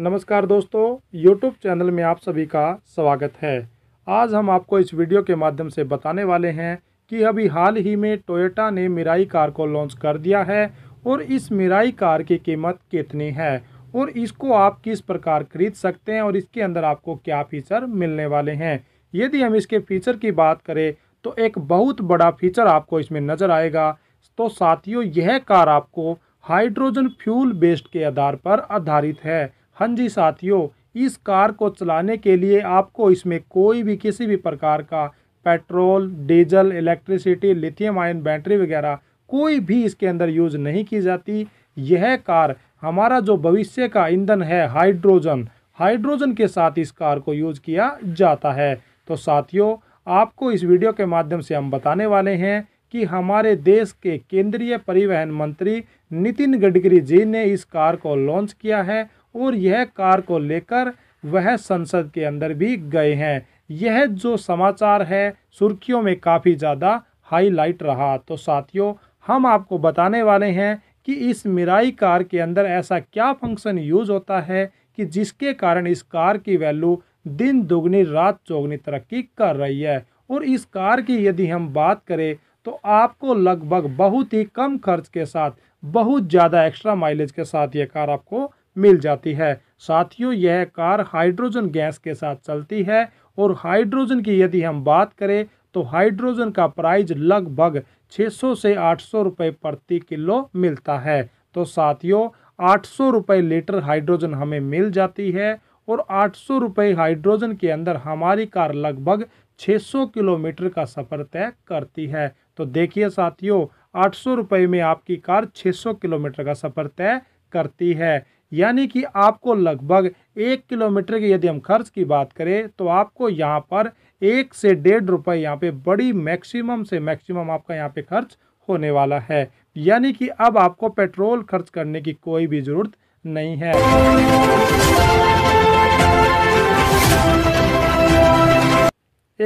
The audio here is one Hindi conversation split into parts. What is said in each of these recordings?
नमस्कार दोस्तों यूट्यूब चैनल में आप सभी का स्वागत है आज हम आपको इस वीडियो के माध्यम से बताने वाले हैं कि अभी हाल ही में टोयोटा ने मिराई कार को लॉन्च कर दिया है और इस मिराई कार की कीमत कितनी है और इसको आप किस प्रकार खरीद सकते हैं और इसके अंदर आपको क्या फीचर मिलने वाले हैं यदि हम इसके फीचर की बात करें तो एक बहुत बड़ा फीचर आपको इसमें नज़र आएगा तो साथियों यह कार आपको हाइड्रोजन फ्यूल बेस्ड के आधार पर आधारित है हाँ जी साथियों इस कार को चलाने के लिए आपको इसमें कोई भी किसी भी प्रकार का petrol diesel electricity lithium ion battery वगैरह कोई भी इसके अंदर यूज नहीं की जाती यह कार हमारा जो भविष्य का ईंधन है हाइड्रोजन हाइड्रोजन के साथ इस कार को यूज किया जाता है तो साथियों आपको इस वीडियो के माध्यम से हम बताने वाले हैं कि हमारे देश के केंद्रीय परिवहन मंत्री नितिन गडकरी जी ने इस कार को लॉन्च किया है और यह कार को लेकर वह संसद के अंदर भी गए हैं यह जो समाचार है सुर्खियों में काफ़ी ज़्यादा हाईलाइट रहा तो साथियों हम आपको बताने वाले हैं कि इस मिराई कार के अंदर ऐसा क्या फंक्शन यूज होता है कि जिसके कारण इस कार की वैल्यू दिन दोगुनी रात चौगुनी तरक्की कर रही है और इस कार की यदि हम बात करें तो आपको लगभग बहुत ही कम खर्च के साथ बहुत ज़्यादा एक्स्ट्रा माइलेज के साथ ये कार आपको मिल जाती है साथियों यह कार हाइड्रोजन गैस के साथ चलती है और हाइड्रोजन की यदि हम बात करें तो हाइड्रोजन का प्राइज लगभग 600 से 800 रुपए प्रति किलो मिलता है तो साथियों 800 रुपए लीटर हाइड्रोजन हमें मिल जाती है और 800 रुपए हाइड्रोजन के अंदर हमारी कार लगभग 600 किलोमीटर का सफ़र तय करती है तो देखिए साथियों आठ सौ रुपये में आपकी कार 600 किलोमीटर का सफ़र तय करती है यानी कि आपको लगभग एक किलोमीटर की यदि हम खर्च की बात करें तो आपको यहाँ पर एक से डेढ़ रुपये यहाँ पे बड़ी मैक्सिमम से मैक्सिमम आपका यहाँ पे खर्च होने वाला है यानी कि अब आपको पेट्रोल खर्च करने की कोई भी ज़रूरत नहीं है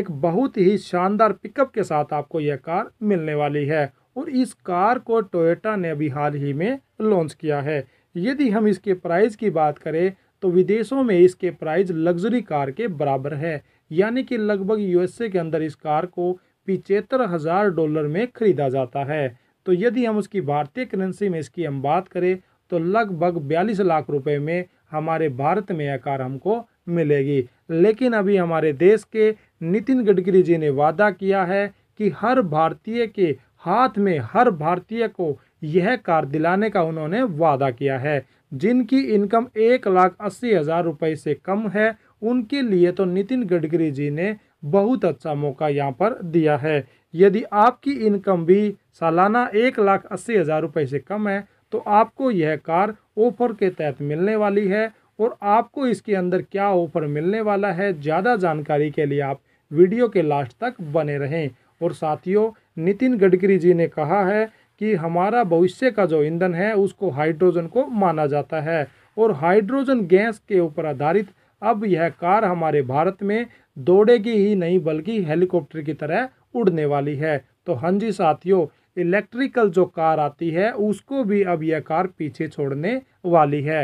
एक बहुत ही शानदार पिकअप के साथ आपको यह कार मिलने वाली है और इस कार को टोयोटा ने अभी हाल ही में लॉन्च किया है यदि हम इसके प्राइस की बात करें तो विदेशों में इसके प्राइस लग्जरी कार के बराबर है यानी कि लगभग यूएसए के अंदर इस कार को पिचहत्तर हज़ार डॉलर में खरीदा जाता है तो यदि हम उसकी भारतीय करेंसी में इसकी हम बात करें तो लगभग बयालीस लाख रुपए में हमारे भारत में यह कार हमको मिलेगी लेकिन अभी हमारे देश के नितिन गडकरी जी ने वादा किया है कि हर भारतीय के हाथ में हर भारतीय को यह कार दिलाने का उन्होंने वादा किया है जिनकी इनकम एक लाख अस्सी हज़ार रुपये से कम है उनके लिए तो नितिन गडकरी जी ने बहुत अच्छा मौका यहाँ पर दिया है यदि आपकी इनकम भी सालाना एक लाख अस्सी हज़ार रुपये से कम है तो आपको यह कार ऑफर के तहत मिलने वाली है और आपको इसके अंदर क्या ऑफर मिलने वाला है ज़्यादा जानकारी के लिए आप वीडियो के लास्ट तक बने रहें और साथियों नितिन गडकरी जी ने कहा है कि हमारा भविष्य का जो ईंधन है उसको हाइड्रोजन को माना जाता है और हाइड्रोजन गैस के ऊपर आधारित अब यह कार हमारे भारत में दौड़ेगी ही नहीं बल्कि हेलीकॉप्टर की तरह उड़ने वाली है तो हाँ जी साथियों इलेक्ट्रिकल जो कार आती है उसको भी अब यह कार पीछे छोड़ने वाली है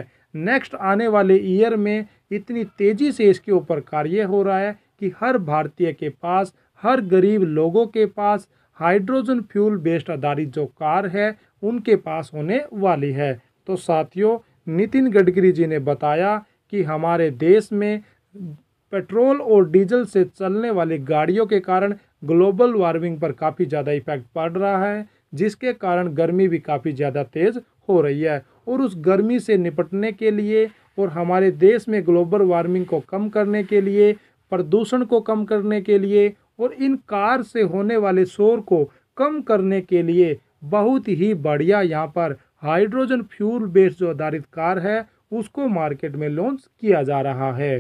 नेक्स्ट आने वाले ईयर में इतनी तेज़ी से इसके ऊपर कार्य हो रहा है कि हर भारतीय के पास हर गरीब लोगों के पास हाइड्रोजन फ्यूल बेस्ड आधारित जो कार है उनके पास होने वाली है तो साथियों नितिन गडकरी जी ने बताया कि हमारे देश में पेट्रोल और डीजल से चलने वाली गाड़ियों के कारण ग्लोबल वार्मिंग पर काफ़ी ज़्यादा इफेक्ट पड़ रहा है जिसके कारण गर्मी भी काफ़ी ज़्यादा तेज़ हो रही है और उस गर्मी से निपटने के लिए और हमारे देश में ग्लोबल वार्मिंग को कम करने के लिए प्रदूषण को कम करने के लिए और इन कार से होने वाले शोर को कम करने के लिए बहुत ही बढ़िया यहाँ पर हाइड्रोजन फ्यूल बेस जो आधारित कार है उसको मार्केट में लॉन्च किया जा रहा है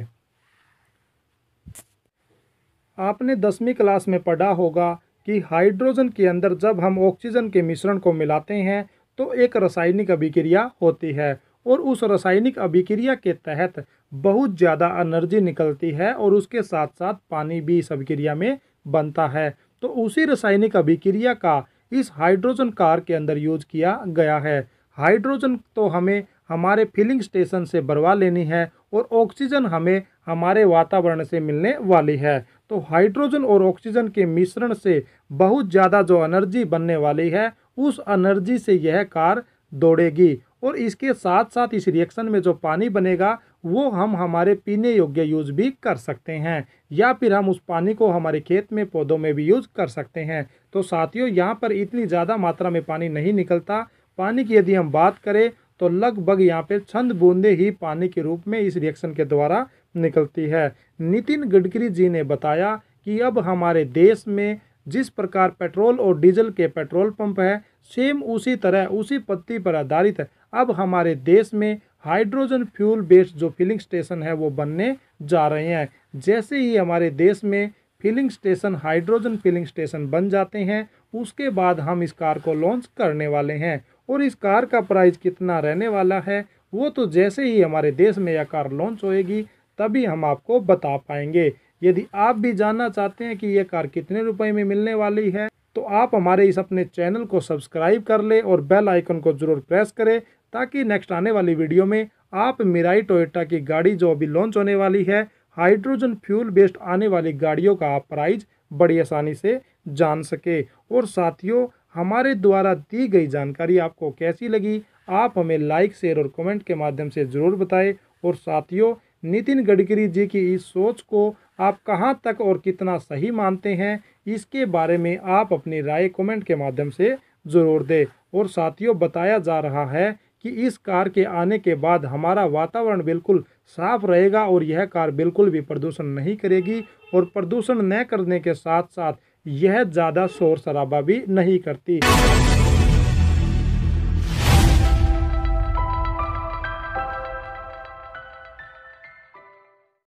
आपने दसवीं क्लास में पढ़ा होगा कि हाइड्रोजन के अंदर जब हम ऑक्सीजन के मिश्रण को मिलाते हैं तो एक रासायनिक अभिक्रिया होती है और उस रासायनिक अभिक्रिया के तहत बहुत ज़्यादा एनर्जी निकलती है और उसके साथ साथ पानी भी इस अभिक्रिया में बनता है तो उसी रासायनिक अभिक्रिया का इस हाइड्रोजन कार के अंदर यूज किया गया है हाइड्रोजन तो हमें हमारे फिलिंग स्टेशन से भरवा लेनी है और ऑक्सीजन हमें हमारे वातावरण से मिलने वाली है तो हाइड्रोजन और ऑक्सीजन के मिश्रण से बहुत ज़्यादा जो एनर्जी बनने वाली है उस एनर्जी से यह कार दौड़ेगी और इसके साथ साथ इस रिएक्शन में जो पानी बनेगा वो हम हमारे पीने योग्य यूज़ भी कर सकते हैं या फिर हम उस पानी को हमारे खेत में पौधों में भी यूज़ कर सकते हैं तो साथियों यहाँ पर इतनी ज़्यादा मात्रा में पानी नहीं निकलता पानी की यदि हम बात करें तो लगभग यहाँ पे छंद बूंदे ही पानी के रूप में इस रिएक्शन के द्वारा निकलती है नितिन गडकरी जी ने बताया कि अब हमारे देश में जिस प्रकार पेट्रोल और डीजल के पेट्रोल पंप है सेम उसी तरह उसी पत्ती पर आधारित अब हमारे देश में हाइड्रोजन फ्यूल बेस्ड जो फिलिंग स्टेशन है वो बनने जा रहे हैं जैसे ही हमारे देश में filling station hydrogen filling station बन जाते हैं उसके बाद हम इस कार को लॉन्च करने वाले हैं और इस कार का प्राइस कितना रहने वाला है वो तो जैसे ही हमारे देश में यह कार लॉन्च होएगी तभी हम आपको बता पाएंगे यदि आप भी जानना चाहते हैं कि यह कार कितने रुपए में मिलने वाली है तो आप हमारे इस अपने चैनल को सब्सक्राइब कर ले और बेल आइकन को जरूर प्रेस करें ताकि नेक्स्ट आने वाली वीडियो में आप मिराई टोयोटा की गाड़ी जो अभी लॉन्च होने वाली है हाइड्रोजन फ्यूल बेस्ड आने वाली गाड़ियों का आप प्राइज बड़ी आसानी से जान सके और साथियों हमारे द्वारा दी गई जानकारी आपको कैसी लगी आप हमें लाइक शेयर और कमेंट के माध्यम से ज़रूर बताएं और साथियों नितिन गडकरी जी की इस सोच को आप कहां तक और कितना सही मानते हैं इसके बारे में आप अपनी राय कमेंट के माध्यम से ज़रूर दें और साथियों बताया जा रहा है कि इस कार के आने के बाद हमारा वातावरण बिल्कुल साफ रहेगा और यह कार बिल्कुल भी प्रदूषण नहीं करेगी और प्रदूषण न करने के साथ साथ यह ज़्यादा शोर शराबा भी नहीं करती